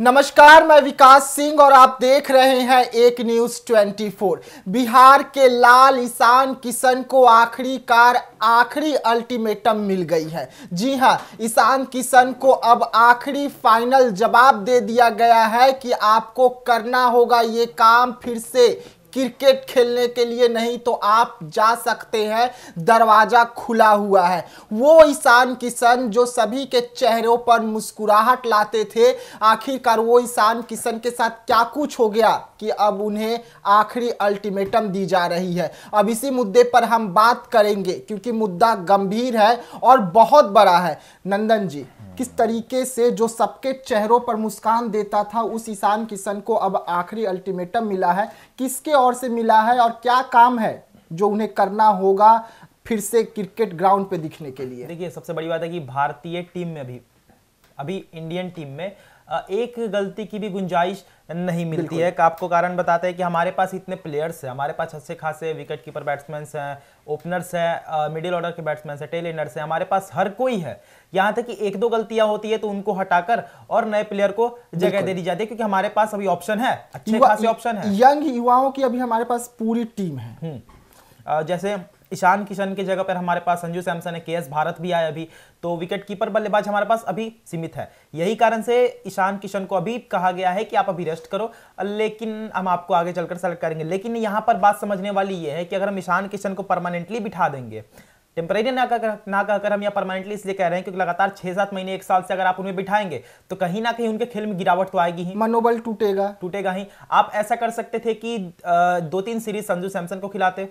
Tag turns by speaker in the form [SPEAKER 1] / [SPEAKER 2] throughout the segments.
[SPEAKER 1] नमस्कार मैं विकास सिंह और आप देख रहे हैं एक न्यूज 24 बिहार के लाल ईशान किशन को आखिरी कार आखिरी अल्टीमेटम मिल गई है जी हां ईशान किशन को अब आखिरी फाइनल जवाब दे दिया गया है कि आपको करना होगा ये काम फिर से क्रिकेट खेलने के लिए नहीं तो आप जा सकते हैं दरवाज़ा खुला हुआ है वो ईशान किशन जो सभी के चेहरों पर मुस्कुराहट लाते थे आखिरकार वो ईशान किशन के साथ क्या कुछ हो गया कि अब उन्हें आखिरी अल्टीमेटम दी जा रही है अब इसी मुद्दे पर हम बात करेंगे क्योंकि मुद्दा गंभीर है और बहुत बड़ा है नंदन जी किस तरीके से जो सबके चेहरों पर मुस्कान देता था उस ईशान किशन को अब आखिरी अल्टीमेटम मिला है किसके ओर से मिला है और क्या काम है जो उन्हें करना होगा फिर से
[SPEAKER 2] क्रिकेट ग्राउंड पे दिखने के लिए देखिए सबसे बड़ी बात है कि भारतीय टीम में भी अभी इंडियन टीम में एक गलती की भी गुंजाइश नहीं मिलती है आपको कारण बताते हैं कि हमारे पास इतने प्लेयर्स हैं हमारे पास अच्छे खासे विकेट कीपर बैट्समैन हैं ओपनर्स हैं मिडिल ऑर्डर के बैट्समैन हैं इनर्स हैं हमारे पास हर कोई है यहाँ तक कि एक दो गलतियां होती है तो उनको हटाकर और नए प्लेयर को जगह दे दी जाती है क्योंकि हमारे पास अभी ऑप्शन है अच्छे खासे ऑप्शन है यंग
[SPEAKER 1] युवाओं की अभी हमारे पास पूरी टीम है हम्म।
[SPEAKER 2] जैसे ईशान किशन की जगह पर हमारे पास संजू सैमसन है के भारत भी आए अभी तो विकेट कीपर बल्लेबाज हमारे पास अभी सीमित है यही कारण से ईशान किशन को अभी कहा गया है कि आप अभी रेस्ट करो लेकिन हम आपको आगे चलकर सेलेक्ट करेंगे लेकिन यहाँ पर बात समझने वाली ये है कि अगर हम ईशान किशन को परमानेंटली बिठा देंगे टेम्परेरी ना कहकर ना कहकर हम यहाँ परमानेंटली इसलिए कह रहे हैं क्योंकि लगातार छह सात महीने एक साल से अगर आप उन्हें बिठाएंगे तो कहीं ना कहीं उनके खेल में गिरावट तो आएगी ही मनोबल टूटेगा टूटेगा ही आप ऐसा कर सकते थे कि दो तीन सीरीज संजू सैमसन को खिलाते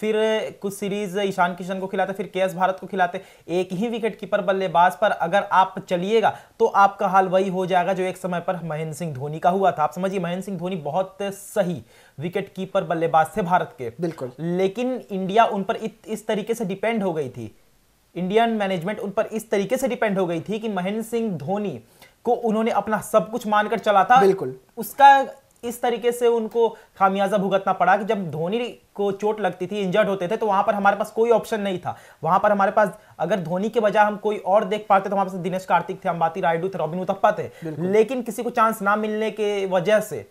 [SPEAKER 2] फिर कुछ सीरीज ईशान किशन को खिलाते फिर के भारत को खिलाते एक ही विकेट कीपर बल्लेबाज पर अगर आप चलिएगा तो आपका हाल वही हो जाएगा जो एक समय पर महेंद्र सिंह धोनी का हुआ था आप समझिए महेंद्र सिंह धोनी बहुत सही विकेट कीपर बल्लेबाज थे भारत के बिल्कुल लेकिन इंडिया उन पर इत, इस तरीके से डिपेंड हो गई थी इंडियन मैनेजमेंट उन पर इस तरीके से डिपेंड हो गई थी कि महेंद्र सिंह धोनी को उन्होंने अपना सब कुछ मानकर चला था बिल्कुल उसका इस तरीके से उनको खामियाजा भुगतना पड़ा कि जब धोनी को चोट लगती थी इंजर्ड होते थे तो वहां पर हमारे पास कोई ऑप्शन नहीं था वहां पर हमारे पास अगर धोनी के बजाय हम कोई और देख पाते तो हमारे पास दिनेश कार्तिक थे अंबाती रायडू थे रॉबिन उतप्पा थे लेकिन किसी को चांस ना मिलने के वजह से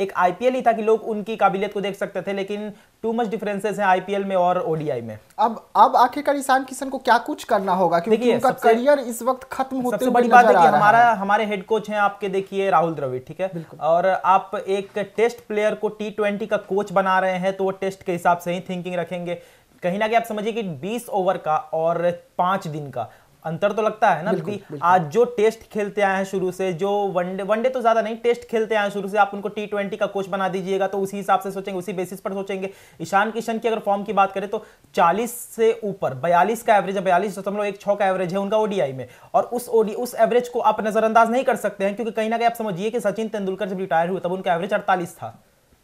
[SPEAKER 2] एक आईपीएल ही था कि लोग उनकी काबिलियत को देख सकते थे लेकिन टू मच डिफरेंसेस हैं आईपीएल में और ओडीआई में
[SPEAKER 1] अब अब आखिरकार ईशान किशन को क्या कुछ करना होगा क्योंकि उनका करियर इस वक्त खत्म होते सबसे बड़ी बात है कि हमारा है।
[SPEAKER 2] हमारे हेड कोच हैं आपके देखिए राहुल द्रविड़ ठीक है और आप एक टेस्ट प्लेयर को टी ट्वेंटी का कोच बना रहे हैं तो वो टेस्ट के हिसाब से ही थिंकिंग रखेंगे कहीं ना कहीं आप समझिए कि 20 ओवर का और पांच दिन का अंतर तो लगता है ना बिल्कुल, बिल्कुल। आज जो टेस्ट खेलते आए हैं शुरू से जो वनडे वनडे तो ज्यादा नहीं टेस्ट खेलते आए हैं शुरू से आप उनको टी ट्वेंटी का कोच बना दीजिएगा तो उसी हिसाब से सोचेंगे उसी बेसिस पर सोचेंगे ईशान किशन की अगर फॉर्म की बात करें तो चालीस से ऊपर बयालीस का एवरेज है बयालीस दशमलव एक छः का एवरेज है उनका ओडीआई में और उस ओडी उस एवरेज को आप नजरअंदाज नहीं कर सकते हैं क्योंकि कहीं ना कहीं आप समझिए कि सचिन तेंदुलकर जब रिटायर हुए तब उनका एवरेज अड़तालीस था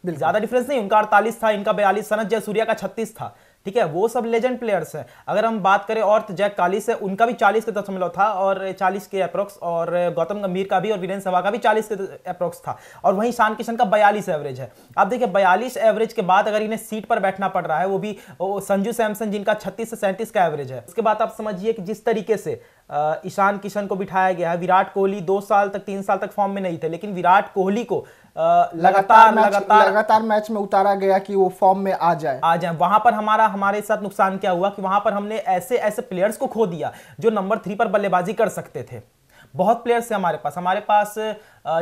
[SPEAKER 2] ज्यादा डिफरेंस नहीं उनका अड़तालीस था इनका बयालीस सनत जयसूर्या का छत्तीस था ठीक है वो सब लेजेंड प्लेयर्स हैं अगर हम बात करें और जैक तो कालिस है उनका भी चालीस के दशमलव था और चालीस के अप्रोक्स और गौतम गंभीर का भी और वीरेंद्र सभा का भी चालीस के अप्रोक्स था और वहीं शान किशन का बयालीस एवरेज है अब देखिए बयालीस एवरेज के बाद अगर इन्हें सीट पर बैठना पड़ रहा है वो भी संजू सैमसन जिनका छत्तीस से सैंतीस का एवरेज है उसके बाद आप समझिए कि जिस तरीके से ईशान किशन को बिठाया गया है विराट कोहली दो साल तक तीन साल तक फॉर्म में नहीं थे लेकिन विराट कोहली को लगातार लगातार लगातार मैच में उतारा गया कि वो फॉर्म में आ जाए आ जाए वहां पर हमारा हमारे साथ नुकसान क्या हुआ कि वहां पर हमने ऐसे ऐसे प्लेयर्स को खो दिया जो नंबर थ्री पर बल्लेबाजी कर सकते थे बहुत प्लेयर्स थे हमारे पास हमारे पास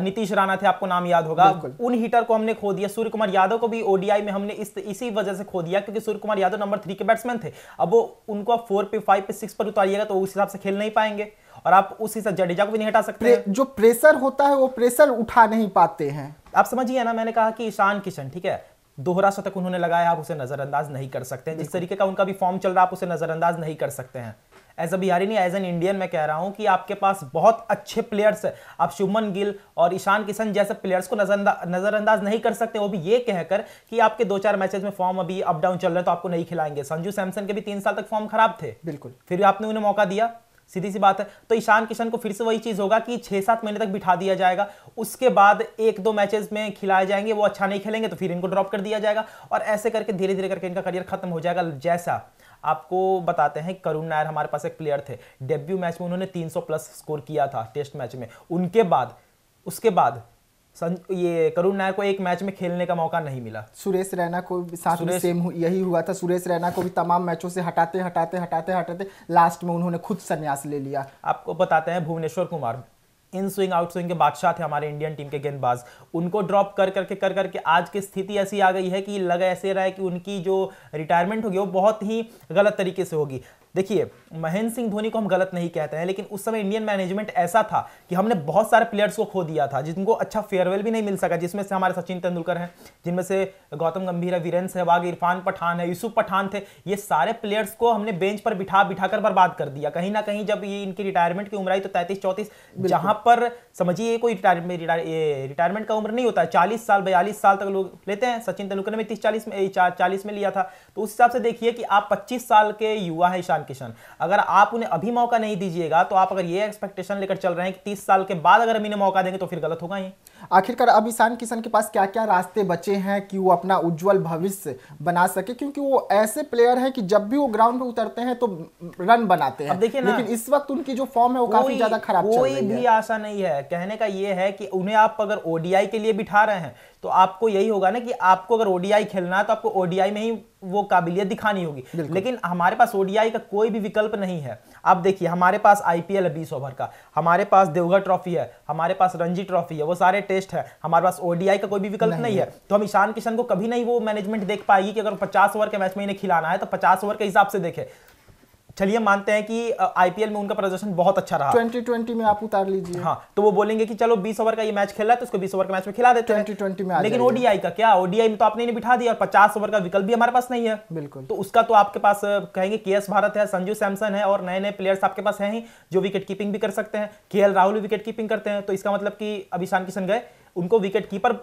[SPEAKER 2] नीतीश राणा थे आपको नाम याद होगा उन हीटर को हमने खो दिया सूर्य कुमार यादव को भी ओडीआई में हमने इस इसी वजह से खो दिया क्योंकि सूर्य कुमार यादव नंबर थ्री के बैट्समैन थे अब वो उनको आप फोर पे फाइव पे सिक्स पर उतारिएगा तो उस हिसाब से खेल नहीं पाएंगे और आप उस हिसाब जडेजा को भी नहीं हटा सकते
[SPEAKER 1] जो प्रेशर होता है वो प्रेशर उठा नहीं पाते हैं
[SPEAKER 2] आप समझिए ना मैंने कहा कि ईशान किशन ठीक है दोहरा शतक उन्होंने लगाया आप उसे नजरअंदाज नहीं कर सकते हैं जिस तरीके का उनका भी फॉर्म चल रहा है आप उसे नजरअंदाज नहीं कर सकते हैं एज अ बिहारी नहीं एज एन इंडियन मैं कह रहा हूँ कि आपके पास बहुत अच्छे प्लेयर्स है आप शुभमन गिल और ईशान किशन जैसे प्लेयर्स को नज़रअंदाज नहीं कर सकते वो भी ये कहकर कि आपके दो चार मैचेज में फॉर्म अभी अप डाउन चल रहे हैं तो आपको नहीं खिलाएंगे संजू सैमसन के भी तीन साल तक फॉर्म खराब थे बिल्कुल फिर भी आपने उन्हें मौका दिया सीधी सी बात है तो ईशान किशन को फिर से वही चीज़ होगा कि छह सात महीने तक बिठा दिया जाएगा उसके बाद एक दो मैचेस में खिलाए जाएंगे वो अच्छा नहीं खेलेंगे तो फिर इनको ड्रॉप कर दिया जाएगा और ऐसे करके धीरे धीरे करके इनका करियर खत्म हो जाएगा जैसा आपको बताते हैं करुण नायर हमारे पास एक प्लेयर थे डेब्यू मैच में उन्होंने 300 प्लस स्कोर किया था टेस्ट मैच में उनके बाद उसके बाद ये करुण नायर को एक मैच में खेलने का मौका नहीं मिला
[SPEAKER 1] सुरेश रैना को साथ में सेम यही हुआ था सुरेश रैना को भी तमाम मैचों से हटाते हटाते हटाते हटाते लास्ट में उन्होंने खुद संन्यास ले लिया
[SPEAKER 2] आपको बताते हैं Bhuvneshwar Kumar in swing out swing के बादशाह थे हमारे इंडियन टीम के गेंदबाज उनको ड्रॉप कर करके कर करके आज की स्थिति ऐसी आ गई है कि लग ऐसे रहा है कि उनकी जो रिटायरमेंट होगी वो बहुत ही गलत तरीके से होगी देखिए महेंद्र सिंह धोनी को हम गलत नहीं कहते हैं लेकिन उस समय इंडियन मैनेजमेंट ऐसा था कि हमने बहुत सारे प्लेयर्स को खो दिया था जिनको अच्छा फेयरवेल भी नहीं मिल सका जिसमें से हमारे सचिन तेंदुलकर हैं जिनमें से गौतम गंभीर है वीरेंद्र सहवाग इरफान पठान है यूसुफ पठान थे ये सारे प्लेयर्स को हमने बेंच पर बिठा बिठा कर बर्बाद कर दिया कहीं ना कहीं जब ये इनकी रिटायरमेंट की उम्र आई तो तैंतीस चौंतीस जहां पर समझिए कोई रिटायरमेंट रिटायरमेंट का उम्र नहीं होता है चालीस साल बयालीस साल तक लोग लेते हैं सचिन तेंदुलकर ने भी तीस चालीस में चालीस में लिया था तो उस हिसाब से देखिए कि आप पच्चीस साल के युवा हैं ईशान किशन अगर आप उन्हें अभी मौका नहीं दीजिएगा तो आप अगर ये एक्सपेक्टेशन लेकर चल रहे हैं कि तीस साल के बाद अगर हम इन्हें मौका देंगे तो फिर गलत होगा ही
[SPEAKER 1] आखिरकार अब ईशान किशन के पास क्या क्या रास्ते बचे हैं कि वो अपना उज्जवल भविष्य बना सके क्योंकि वो ऐसे प्लेयर है कि जब भी वो ग्राउंड पे उतरते हैं तो
[SPEAKER 2] रन बनाते हैं देखिए लेकिन इस
[SPEAKER 1] वक्त उनकी जो फॉर्म है वो काफी ज्यादा खराब कोई भी
[SPEAKER 2] आशा नहीं है कहने का ये है कि उन्हें आप अगर ओडीआई के लिए बिठा रहे हैं तो आपको यही होगा ना कि आपको अगर ओडीआई खेलना है तो आपको ओडीआई में ही वो काबिलियत दिखानी होगी लेकिन हमारे पास ओडीआई का कोई भी विकल्प नहीं है आप देखिए हमारे पास आईपीएल है बीस ओवर का हमारे पास देवघर ट्रॉफी है हमारे पास रणजी ट्रॉफी है वो सारे टेस्ट है हमारे पास ओडीआई का कोई भी विकल्प नहीं, नहीं है तो हम ईशान किशन को कभी नहीं वो मैनेजमेंट देख पाएगी कि अगर पचास ओवर के मैच में इन्हें खिलाना है तो पचास ओवर के हिसाब से देखे चलिए मानते हैं कि आईपीएल में उनका प्रदर्शन बहुत अच्छा रहा 2020 में आप उतार लीजिए हाँ तो वो बोलेंगे कि चलो 20 ओवर का ये मैच खेला है तो उसको 20 ओवर का मैच में खिला देते हैं 2020 में लेकिन ओडीआई का क्या ओडीआई में तो आपने बिठा दिया और पचास ओवर का विकल्प भी हमारे पास नहीं है बिल्कुल तो उसका तो आपके पास कहेंगे के भारत है संजू सैमसन है और नए नए प्लेयर्स आपके पास है ही जो विकेट कीपिंग भी कर सकते हैं के राहुल विकेट कीपिंग करते हैं तो इसका मतलब कि अभिशान किशन गए उनको विकेट कीपर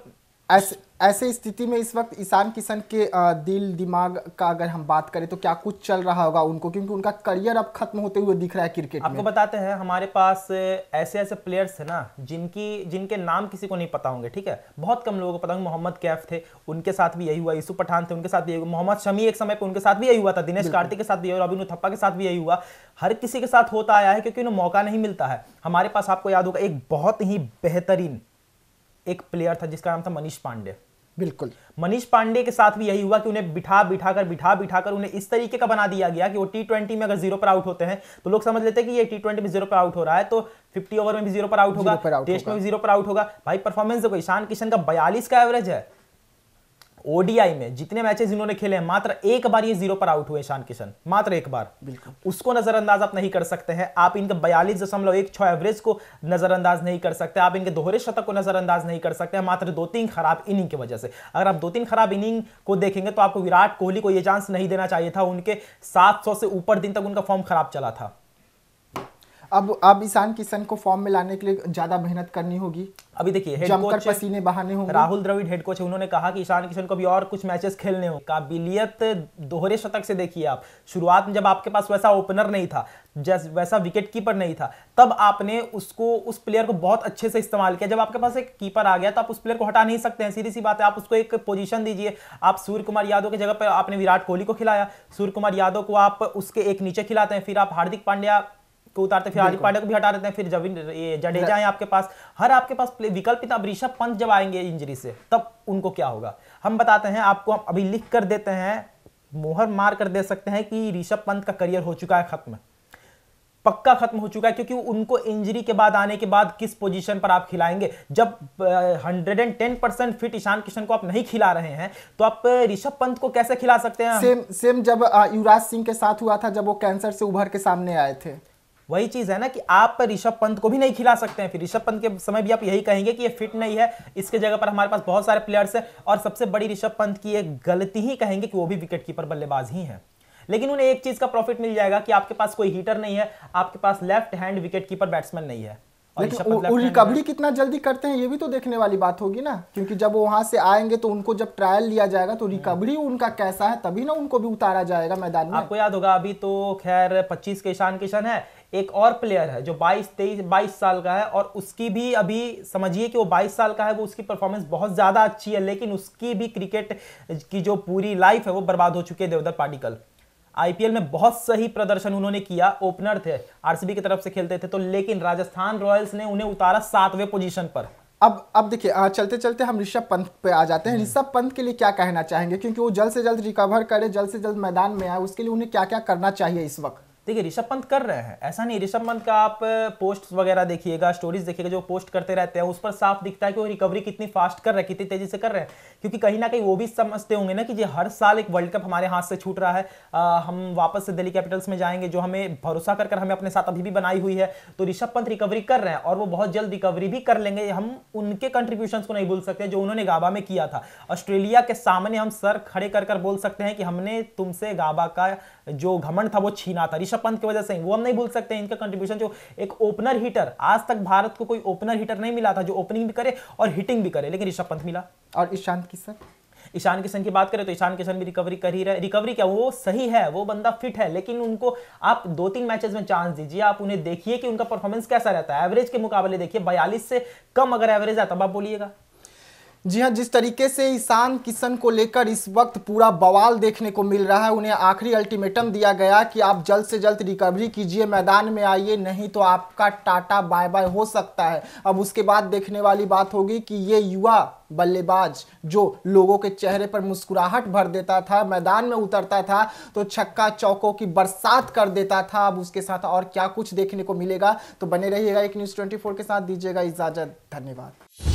[SPEAKER 2] ऐसे ऐसे स्थिति में इस
[SPEAKER 1] वक्त ईशान किशन के दिल दिमाग का अगर हम बात करें तो क्या कुछ चल रहा होगा उनको क्योंकि उनका करियर अब खत्म होते हुए दिख रहा है क्रिकेट आपको में।
[SPEAKER 2] बताते हैं हमारे पास ऐसे ऐसे प्लेयर्स हैं ना जिनकी जिनके नाम किसी को नहीं पता होंगे ठीक है बहुत कम लोगों को पता होंगे मोहम्मद कैफ थे उनके साथ भी यही हुआ यूसुफ पठान थे उनके साथ यही मोहम्मद शमी एक समय पर उनके साथ भी यही हुआ था दिनेश कार्तिक के साथ भी अभिनु थप्पा के साथ भी यही हुआ हर किसी के साथ होता आया है क्योंकि उन्हें मौका नहीं मिलता है हमारे पास आपको याद होगा एक बहुत ही बेहतरीन एक प्लेयर था जिसका नाम था मनीष पांडे बिल्कुल मनीष पांडे के साथ भी यही हुआ कि उन्हें बिठा बिठा कर बिठा बिठा कर उन्हें इस तरीके का बना दिया गया कि वो टी ट्वेंटी में अगर जीरो पर आउट होते हैं तो लोग समझ लेते हैं कि ये टी ट्वेंटी में जीरो पर आउट हो रहा है तो फिफ्टी ओवर में भी जीरो पर आउट होगा टेस्ट में भी जीरो पर आउट होगा भाई परफॉर्मेंस देखो ईशान किशन का बयालीस का एवरेज है ओडीआई में जितने मैचेस इन्होंने खेले हैं मात्र एक बार ये जीरो पर आउट हुए ईशान किशन मात्र एक बार बिल्कुल उसको नजरअंदाज आप नहीं कर सकते हैं आप इनके बयालीस दशमलव एक छह एवरेज को नजरअंदाज नहीं कर सकते आप इनके दोहरे शतक को नजरअंदाज नहीं कर सकते मात्र दो तीन खराब इनिंग की वजह से अगर आप दो तीन खराब इनिंग को देखेंगे तो आपको विराट कोहली को यह चांस नहीं देना चाहिए था उनके सात से ऊपर दिन तक उनका फॉर्म खराब चला था
[SPEAKER 1] अब अब ईशान किशन को फॉर्म में लाने के लिए ज्यादा
[SPEAKER 2] मेहनत करनी होगी अभी देखिए जमकर पसीने बहाने होंगे राहुल द्रविड़ हेड कोच है उन्होंने कहा कि ईशान किशन को भी और कुछ मैचेस खेलने हो काबिलियत दोहरे शतक से देखिए आप शुरुआत में जब आपके पास वैसा ओपनर नहीं था जैस वैसा विकेट कीपर नहीं था तब आपने उसको उस प्लेयर को बहुत अच्छे से इस्तेमाल किया जब आपके पास एक कीपर आ गया तो आप उस प्लेयर को हटा नहीं सकते हैं सीधी सी बात है आप उसको एक पोजीशन दीजिए आप सूर्य कुमार यादव की जगह पर आपने विराट कोहली को खिलाया सूर्य कुमार यादव को आप उसके एक नीचे खिलाते हैं फिर आप हार्दिक पांड्या को उतारते फिर हार्दिक पांड्या को भी हटा देते हैं फिर जविन जडेजा है आपके पास हर आपके पास विकल्प अब ऋषभ पंत जब आएंगे इंजरी से तब उनको क्या होगा हम बताते हैं आपको हम अभी लिख कर देते हैं मोहर मार कर दे सकते हैं कि ऋषभ पंत का करियर हो चुका है खत्म पक्का खत्म हो चुका है क्योंकि उनको इंजरी के बाद आने के बाद किस पोजीशन पर आप खिलाएंगे जब 110 परसेंट फिट ईशान किशन को आप नहीं खिला रहे हैं तो आप ऋषभ पंत को कैसे खिला सकते हैं सेम
[SPEAKER 1] सेम जब युवराज सिंह के साथ हुआ था जब वो कैंसर
[SPEAKER 2] से उभर के सामने आए थे वही चीज़ है ना कि आप ऋषभ पंत को भी नहीं खिला सकते हैं फिर ऋषभ पंत के समय भी आप यही कहेंगे कि ये फिट नहीं है इसके जगह पर हमारे पास बहुत सारे प्लेयर्स हैं और सबसे बड़ी ऋषभ पंत की एक गलती ही कहेंगे कि वो भी विकेट कीपर बल्लेबाज ही है लेकिन उन्हें एक चीज़ का प्रॉफिट मिल जाएगा कि आपके पास कोई हीटर नहीं है आपके पास left hand wicket keeper batsman नहीं है रिकवरी
[SPEAKER 1] कितना जल्दी करते हैं ये भी तो देखने वाली बात होगी ना क्योंकि जब वो वहां से आएंगे तो उनको जब ट्रायल लिया जाएगा तो रिकवरी हाँ। उनका कैसा है तभी ना उनको भी उतारा जाएगा मैदान में आपको
[SPEAKER 2] याद होगा अभी तो खैर 25 के ईशान किशन है एक और प्लेयर है जो 22 तेईस 22 साल का है और उसकी भी अभी समझिए कि वो 22 साल का है वो उसकी परफॉर्मेंस बहुत ज़्यादा अच्छी है लेकिन उसकी भी क्रिकेट की जो पूरी लाइफ है वो बर्बाद हो चुकी है देवदत्त पार्टिकल आईपीएल में बहुत सही प्रदर्शन उन्होंने किया ओपनर थे आरसीबी की तरफ से खेलते थे तो लेकिन राजस्थान रॉयल्स ने उन्हें उतारा सातवें पोजीशन पर
[SPEAKER 1] अब अब देखिए चलते चलते हम ऋषभ पंत पे आ जाते हैं हम्म। ऋषभ पंत के लिए क्या कहना चाहेंगे क्योंकि वो जल्द से जल्द रिकवर करे जल्द से जल्द मैदान में आए उसके लिए उन्हें क्या क्या करना चाहिए इस वक्त
[SPEAKER 2] देखिए ऋषभ पंत कर रहे हैं ऐसा नहीं ऋषभ पंत का आप पोस्ट वगैरह देखिएगा स्टोरीज देखिएगा जो पोस्ट करते रहते हैं उस पर साफ दिखता है कि वो रिकवरी कितनी फास्ट कर रहे हैं कितनी तेजी से कर रहे हैं क्योंकि कहीं ना कहीं वो भी समझते होंगे ना कि ये हर साल एक वर्ल्ड कप हमारे हाथ से छूट रहा है आ, हम वापस से दिल्ली कैपिटल्स में जाएंगे जो हमें भरोसा कर कर हमें अपने साथ अभी भी बनाई हुई है तो ऋषभ पंत रिकवरी कर रहे हैं और वो बहुत जल्द रिकवरी भी कर लेंगे हम उनके कंट्रीब्यूशन को नहीं भूल सकते जो उन्होंने गाबा में किया था ऑस्ट्रेलिया के सामने हम सर खड़े कर बोल सकते हैं कि हमने तुमसे गाबा का जो घमंड था वो छीना था ऋषभ पंत की वजह से वो हम नहीं भूल सकते इनका कंट्रीब्यूशन जो एक ओपनर हीटर आज तक भारत को कोई ओपनर हीटर नहीं मिला था जो ओपनिंग भी करे और हिटिंग भी करे लेकिन ऋषभ पंत मिला और ईशांत किशन ईशान किशन की बात करें तो ईशान किशन भी रिकवरी कर ही रहे रिकवरी क्या वो सही है वो बंदा फिट है लेकिन उनको आप दो तीन मैचेस में चांस दीजिए आप उन्हें देखिए कि उनका परफॉर्मेंस कैसा रहता है एवरेज के मुकाबले देखिए बयालीस से कम अगर एवरेज आता तब आप बोलिएगा जी हाँ जिस तरीके से ईशान किशन को
[SPEAKER 1] लेकर इस वक्त पूरा बवाल देखने को मिल रहा है उन्हें आखिरी अल्टीमेटम दिया गया कि आप जल्द से जल्द रिकवरी कीजिए मैदान में आइए नहीं तो आपका टाटा बाय बाय हो सकता है अब उसके बाद देखने वाली बात होगी कि ये युवा बल्लेबाज जो लोगों के चेहरे पर मुस्कुराहट भर देता था मैदान में उतरता था तो छक्का चौकों की बरसात कर देता था अब उसके साथ और क्या कुछ देखने को मिलेगा तो बने रहिएगा एक न्यूज़ ट्वेंटी के साथ दीजिएगा इजाज़त धन्यवाद